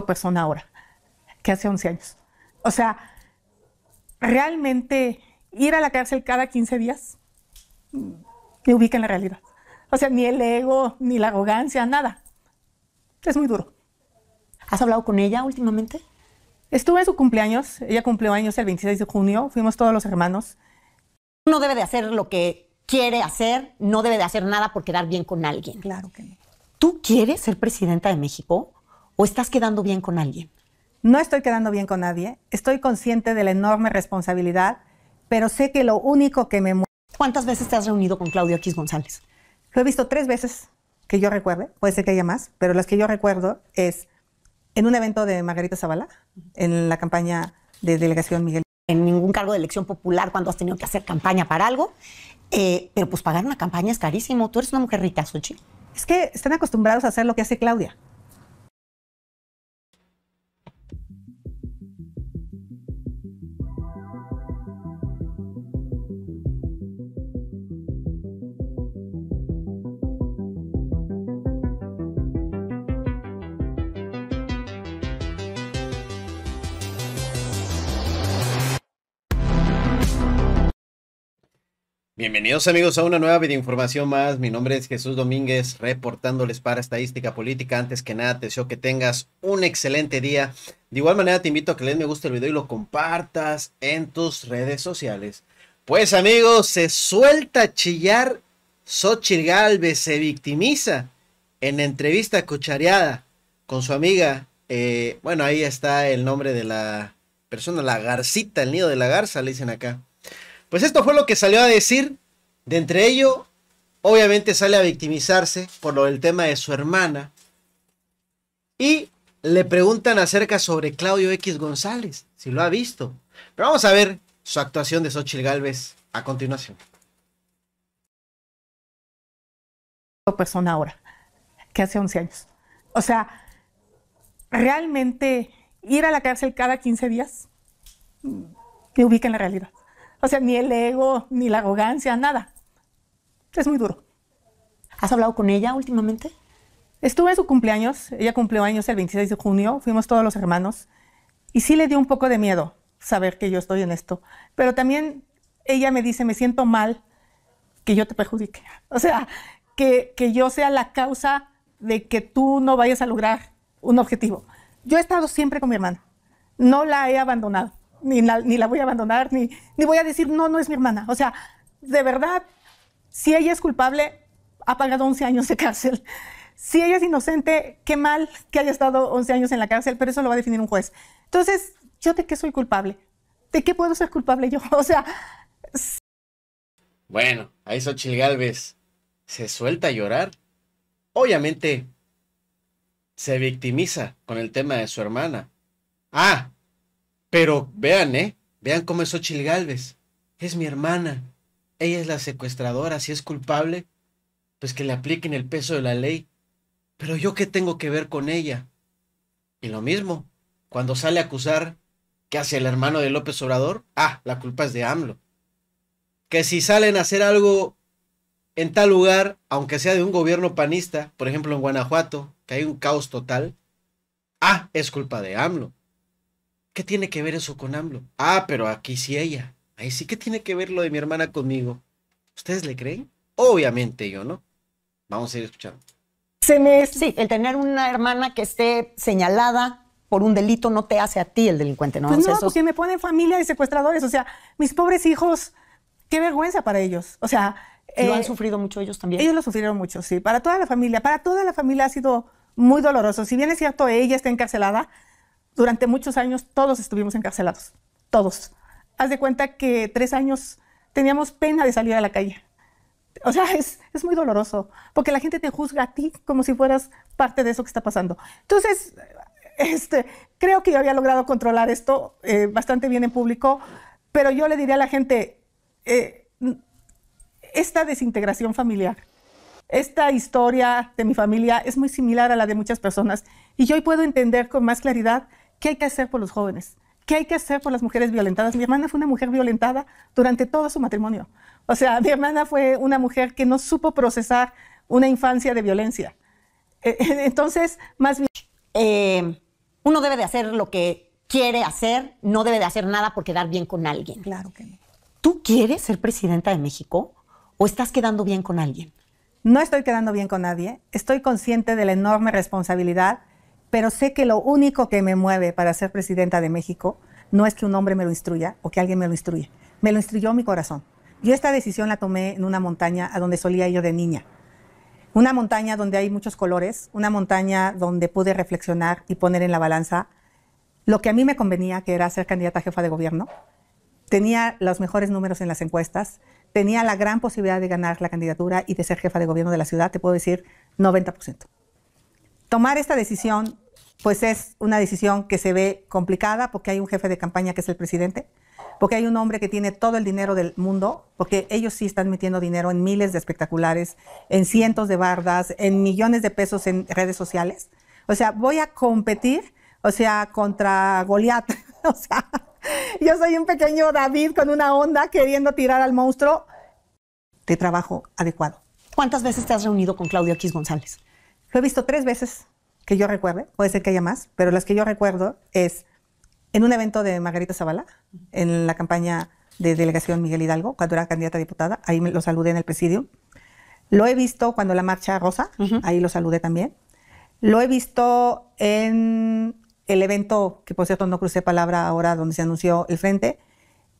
persona pues, ahora que hace 11 años. O sea, realmente ir a la cárcel cada 15 días mm, me ubica en la realidad. O sea, ni el ego, ni la arrogancia, nada. Es muy duro. ¿Has hablado con ella últimamente? Estuve en su cumpleaños. Ella cumplió años el 26 de junio. Fuimos todos los hermanos. No debe de hacer lo que quiere hacer. No debe de hacer nada por quedar bien con alguien. Claro que no. ¿Tú quieres ser presidenta de México? ¿O estás quedando bien con alguien? No estoy quedando bien con nadie. Estoy consciente de la enorme responsabilidad, pero sé que lo único que me... ¿Cuántas veces te has reunido con Claudio X González? Lo he visto tres veces que yo recuerde, puede ser que haya más, pero las que yo recuerdo es en un evento de Margarita Zavala, en la campaña de Delegación Miguel. En ningún cargo de elección popular cuando has tenido que hacer campaña para algo, eh, pero pues pagar una campaña es carísimo. Tú eres una mujer rica, Suchi. Es que están acostumbrados a hacer lo que hace Claudia. Bienvenidos amigos a una nueva videoinformación más. Mi nombre es Jesús Domínguez, reportándoles para Estadística Política. Antes que nada, te deseo que tengas un excelente día. De igual manera, te invito a que le des me gusta el video y lo compartas en tus redes sociales. Pues amigos, se suelta a chillar Xochitl Galvez, se victimiza en entrevista cuchareada con su amiga. Eh, bueno, ahí está el nombre de la persona, la garcita, el nido de la garza, le dicen acá. Pues esto fue lo que salió a decir. De entre ello, obviamente sale a victimizarse por lo del tema de su hermana. Y le preguntan acerca sobre Claudio X González, si lo ha visto. Pero vamos a ver su actuación de Xochitl Galvez a continuación. Persona ahora, que hace 11 años. O sea, realmente ir a la cárcel cada 15 días que mm, ubica en la realidad. O sea, ni el ego, ni la arrogancia, nada. Es muy duro. ¿Has hablado con ella últimamente? Estuve en su cumpleaños, ella cumplió años el 26 de junio, fuimos todos los hermanos, y sí le dio un poco de miedo saber que yo estoy en esto, pero también ella me dice, me siento mal que yo te perjudique, o sea, que, que yo sea la causa de que tú no vayas a lograr un objetivo. Yo he estado siempre con mi hermana, no la he abandonado ni la, voy a abandonar, ni, voy a decir, no, no es mi hermana. O sea, de verdad, si ella es culpable, ha pagado 11 años de cárcel. Si ella es inocente, qué mal que haya estado 11 años en la cárcel, pero eso lo va a definir un juez. Entonces, ¿yo de qué soy culpable? ¿De qué puedo ser culpable yo? O sea... Bueno, a eso Chilgalves se suelta a llorar. Obviamente, se victimiza con el tema de su hermana. Ah, pero vean, ¿eh? Vean cómo es Ochil Galvez. Es mi hermana. Ella es la secuestradora. Si es culpable, pues que le apliquen el peso de la ley. Pero yo qué tengo que ver con ella. Y lo mismo, cuando sale a acusar que hace el hermano de López Obrador, ah, la culpa es de AMLO. Que si salen a hacer algo en tal lugar, aunque sea de un gobierno panista, por ejemplo en Guanajuato, que hay un caos total, ah, es culpa de AMLO. ¿Qué tiene que ver eso con AMLO? Ah, pero aquí sí ella. Ahí sí ¿qué tiene que ver lo de mi hermana conmigo. ¿Ustedes le creen? Obviamente yo no. Vamos a ir escuchando. Se me, sí, el tener una hermana que esté señalada por un delito no te hace a ti el delincuente, ¿no? Pues no, porque me ponen familia de secuestradores. O sea, mis pobres hijos, qué vergüenza para ellos. O sea. ¿Lo han eh, sufrido mucho ellos también? Ellos lo sufrieron mucho, sí. Para toda la familia. Para toda la familia ha sido muy doloroso. Si bien es cierto, ella está encarcelada, durante muchos años todos estuvimos encarcelados, todos. Haz de cuenta que tres años teníamos pena de salir a la calle. O sea, es, muy doloroso, porque la gente te juzga a ti como si fueras parte de eso que está pasando. Entonces, este, creo que yo había logrado controlar esto eh, bastante bien en público, pero yo le diría a la gente, eh, esta desintegración familiar, esta historia de mi familia es muy similar a la de muchas personas, y yo hoy puedo entender con más claridad ¿Qué hay que hacer por los jóvenes? ¿Qué hay que hacer por las mujeres violentadas? Mi hermana fue una mujer violentada durante todo su matrimonio. O sea, mi hermana fue una mujer que no supo procesar una infancia de violencia. E, e, entonces, más bien... Em, uno debe de hacer lo que quiere hacer, no debe de hacer nada por quedar bien con alguien. Claro que no. ¿Tú quieres ser presidenta de México o estás quedando bien con alguien? No estoy quedando bien con nadie. Estoy consciente de la enorme responsabilidad pero sé que lo único que me mueve para ser presidenta de México no es que un hombre me lo instruya o que alguien me lo instruya. Me lo instruyó mi corazón. Yo esta decisión la tomé en una montaña a donde solía ir de niña. Una montaña donde hay muchos colores, una montaña donde pude reflexionar y poner en la balanza lo que a mí me convenía, que era ser candidata a jefa de gobierno. Tenía los mejores números en las encuestas, tenía la gran posibilidad de ganar la candidatura y de ser jefa de gobierno de la ciudad, te puedo decir 90%. Tomar esta decisión pues es una decisión que se ve complicada porque hay un jefe de campaña que es el presidente, porque hay un hombre que tiene todo el dinero del mundo, porque ellos sí están metiendo dinero en miles de espectaculares, en cientos de bardas, en millones de pesos en redes sociales. O sea, voy a competir, o sea, contra Goliat. o sea, yo soy un pequeño David con una onda queriendo tirar al monstruo de trabajo adecuado. ¿Cuántas veces te has reunido con Claudio X González? Lo he visto tres veces que yo recuerde, puede ser que haya más, pero las que yo recuerdo es en un evento de Margarita Zavala, en la campaña de delegación Miguel Hidalgo, cuando era candidata a diputada, ahí me lo saludé en el presidio. Lo he visto cuando la marcha rosa, ahí lo saludé también. Lo he visto en el evento, que por cierto no crucé palabra ahora, donde se anunció el frente,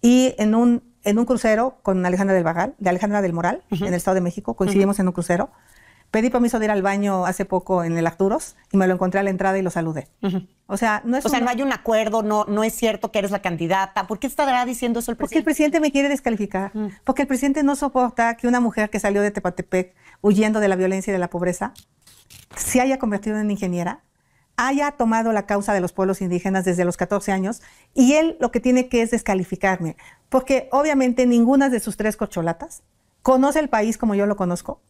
y en un, en un crucero con Alejandra del Barral, de Alejandra del Moral, en el Estado de México, coincidimos en un crucero. Pedí permiso de ir al baño hace poco en el Arturos y me lo encontré a la entrada y lo saludé. O sea, no es O sea, no hay un acuerdo, no, no es cierto que eres la candidata. ¿Por qué estará diciendo eso el presidente? Porque el presidente me quiere descalificar. Mm. Porque el presidente no soporta que una mujer que salió de Tepatepec huyendo de la violencia y de la pobreza se haya convertido en ingeniera, haya tomado la causa de los pueblos indígenas desde los 14 años y él lo que tiene que es descalificarme, porque obviamente ninguna de sus tres corcholatas conoce el país como yo lo conozco,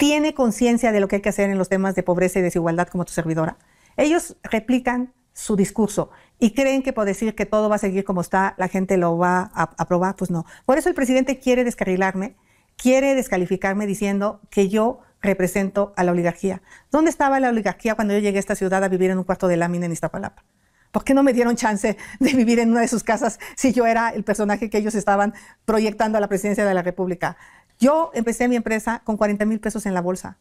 tiene conciencia de lo que hay que hacer en los temas de pobreza y desigualdad como tu servidora. Ellos replican su discurso y creen que por decir que todo va a seguir como está, la gente lo va a aprobar, pues no. Por eso el presidente quiere descarrilarme, quiere descalificarme diciendo que yo represento a la oligarquía. ¿Dónde estaba la oligarquía cuando yo llegué a esta ciudad a vivir en un cuarto de lámina en Iztapalapa? ¿Por qué no me dieron chance de vivir en una de sus casas si yo era el personaje que ellos estaban proyectando a la presidencia de la República? Yo empecé mi empresa con 40 mil pesos en la bolsa.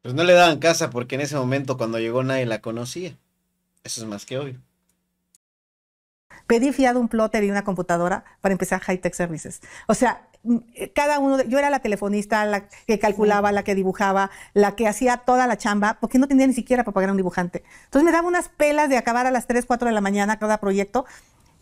Pues no le daban casa porque en ese momento cuando llegó nadie la conocía. Eso es más que obvio. Pedí fiado un plotter y una computadora para empezar High Tech Services. O sea, mm, eh, cada uno, de, yo era la telefonista, la que calculaba, la que dibujaba, la que hacía toda la chamba, porque no tenía ni siquiera para pagar a un dibujante. Entonces me daba unas pelas de acabar a las 3, 4 de la mañana cada proyecto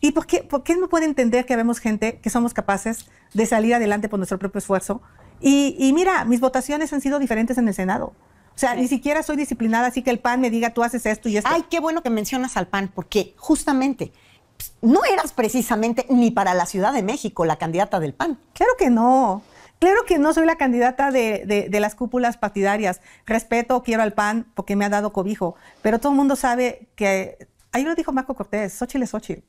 ¿Y por qué, no puede entender que vemos gente que somos capaces de salir adelante por nuestro propio esfuerzo? Y, mira, mis votaciones han sido diferentes en el Senado. O sea, ni siquiera soy disciplinada, así que el PAN me diga, tú haces esto y esto. Ay, qué bueno que mencionas al PAN, porque justamente pues, no eras precisamente ni para la Ciudad de México la candidata del PAN. Claro que no. Claro que no soy la candidata de, de las cúpulas partidarias. Respeto, quiero al PAN porque me ha dado cobijo. Pero todo el mundo sabe que, ahí lo dijo Marco Cortés, Xochitl es Xochitl.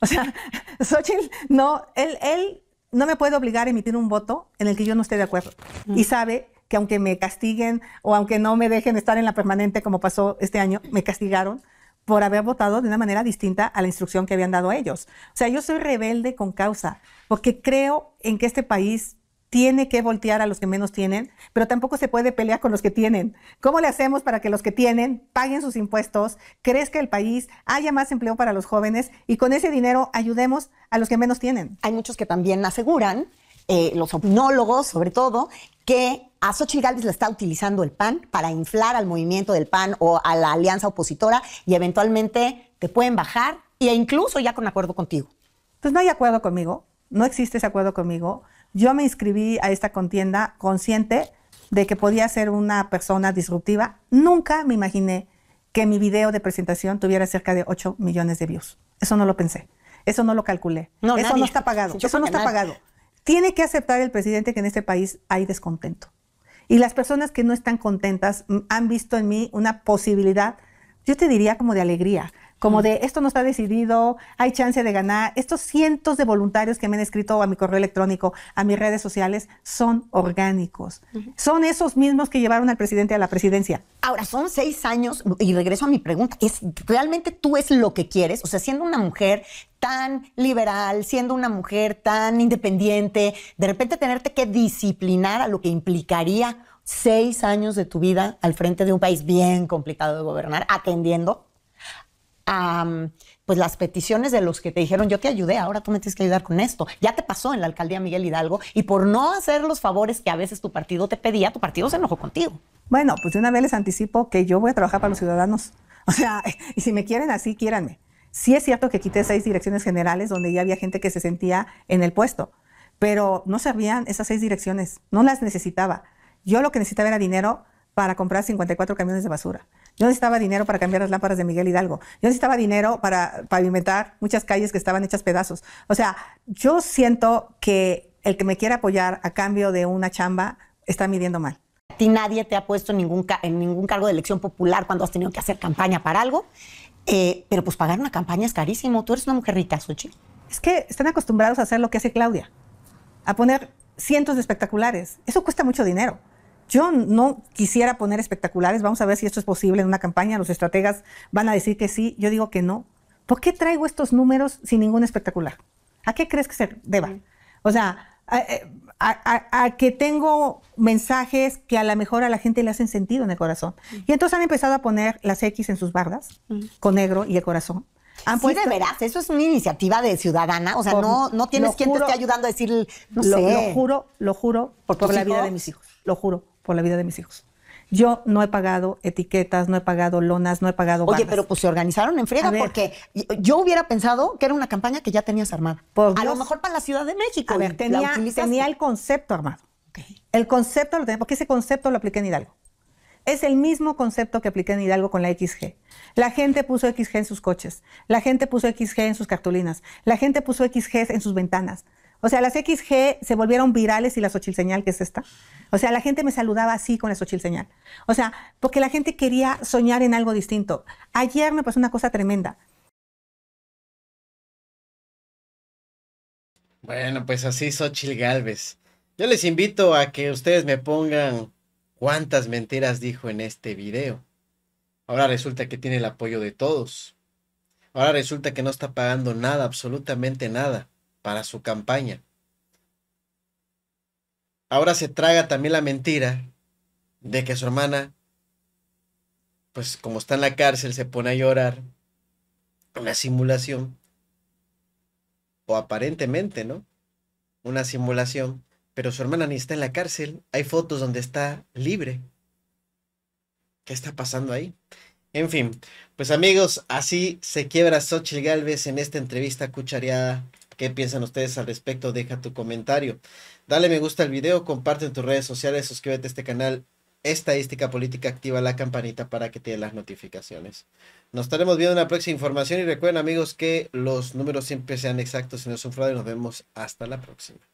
O sea, Xochitl, no, él, él no me puede obligar a emitir un voto en el que yo no esté de acuerdo. Mm. Y sabe que aunque me castiguen o aunque no me dejen estar en la permanente como pasó este año, me castigaron por haber votado de una manera distinta a la instrucción que habían dado ellos. O sea, yo soy rebelde con causa, porque creo en que este país tiene que voltear a los que menos tienen, pero tampoco se puede pelear con los que tienen. ¿Cómo le hacemos para que los que tienen paguen sus impuestos, crezca el país, haya más empleo para los jóvenes y con ese dinero ayudemos a los que menos tienen? Hay muchos que también aseguran, eh, los opinólogos sobre todo, que a Xochitl Gálvez la está utilizando el PAN para inflar al movimiento del PAN o a la alianza opositora y eventualmente te pueden bajar e incluso ya con acuerdo contigo. Pues no hay acuerdo conmigo, no existe ese acuerdo conmigo. Yo me inscribí a esta contienda consciente de que podía ser una persona disruptiva. Nunca me imaginé que mi video de presentación tuviera cerca de 8 millones de views. Eso no lo pensé. Eso no lo calculé. eso no está pagado. eso no está pagado. Tiene que aceptar el presidente que en este país hay descontento. Y las personas que no están contentas mm, han visto en mí una posibilidad, yo te diría como de alegría como de esto no está decidido, hay chance de ganar. Estos cientos de voluntarios que me han escrito a mi correo electrónico, a mis redes sociales, son orgánicos. Son esos mismos que llevaron al presidente a la presidencia. Ahora, son seis años, y regreso a mi pregunta, ¿es, ¿realmente tú es lo que quieres? O sea, siendo una mujer tan liberal, siendo una mujer tan independiente, de repente tenerte que disciplinar a lo que implicaría seis años de tu vida al frente de un país bien complicado de gobernar, atendiendo pues las peticiones de los que te dijeron, yo te ayudé, ahora tú me tienes que ayudar con esto. Ya te pasó en la alcaldía Miguel Hidalgo y por no hacer los favores que a veces tu partido te pedía, tu partido se enojó contigo. Bueno, pues de una vez les anticipo que yo voy a trabajar para los ciudadanos. O sea, y si me quieren así, quiéranme. Sí es cierto que quité seis direcciones generales donde ya había gente que se sentía en el puesto, pero no servían esas seis direcciones, no las necesitaba. Yo lo que necesitaba era dinero para comprar 54 camiones de basura. Yo necesitaba dinero para cambiar las lámparas de Miguel Hidalgo. Yo necesitaba dinero para pavimentar muchas calles que estaban hechas pedazos. O sea, yo siento que el que me quiera apoyar a cambio de una chamba está midiendo mal. A ti nadie te ha puesto ningún en ningún cargo de elección popular cuando has tenido que hacer campaña para algo. Eh, pero pues pagar una campaña es carísimo. Tú eres una mujer rica, Es que están acostumbrados a hacer lo que hace Claudia, a poner cientos de espectaculares. Eso cuesta mucho dinero. Yo no quisiera poner espectaculares, vamos a ver si esto es posible en una campaña, los estrategas van a decir que sí, yo digo que no. ¿Por qué traigo estos números sin ningún espectacular? ¿A qué crees que se deba? O sea, a, que tengo mensajes que a lo mejor a la gente le hacen sentido en el corazón. Y entonces han empezado a poner las X en sus bardas, con negro y el corazón. sí, de veras, eso es una iniciativa de ciudadana. O sea, no, no tienes quien te esté ayudando a decir, no sé. Lo juro, lo juro por, la vida de mis hijos. Lo juro por la vida de mis hijos. Yo no he pagado etiquetas, no he pagado lonas, no he pagado. Oye, pero pues se organizaron en friega porque yo hubiera pensado que era una campaña que ya tenías armada. a lo mejor para la Ciudad de México. tenía, el concepto armado. El concepto lo tenía, porque ese concepto lo apliqué en Hidalgo. Es el mismo concepto que apliqué en Hidalgo con la XG. La gente puso XG en sus coches, la gente puso XG en sus cartulinas, la gente puso XG en sus ventanas. O sea, las XG se volvieron virales y la Señal, que es esta. O sea, la gente me saludaba así con la Señal. O sea, porque la gente quería soñar en algo distinto. Ayer me pasó una cosa tremenda. Bueno, pues así Xochil Galvez. Yo les invito a que ustedes me pongan cuántas mentiras dijo en este video. Ahora resulta que tiene el apoyo de todos. Ahora resulta que no está pagando nada, absolutamente nada para su campaña. Ahora se traga también la mentira de que su hermana, pues como está en la cárcel, se pone a llorar, una simulación, o aparentemente, ¿no? Una simulación, pero su hermana ni está en la cárcel, hay fotos donde está libre. ¿Qué está pasando ahí? En fin, pues amigos, así se quiebra Xochitl Galvez en esta entrevista cuchareada ¿Qué piensan ustedes al respecto? Deja tu comentario. Dale me gusta al video, comparte en tus redes sociales, suscríbete a este canal Estadística Política, activa la campanita para que te den las notificaciones. Nos estaremos viendo en la próxima información y recuerden amigos que los números siempre sean exactos y no son fraude. Nos vemos hasta la próxima.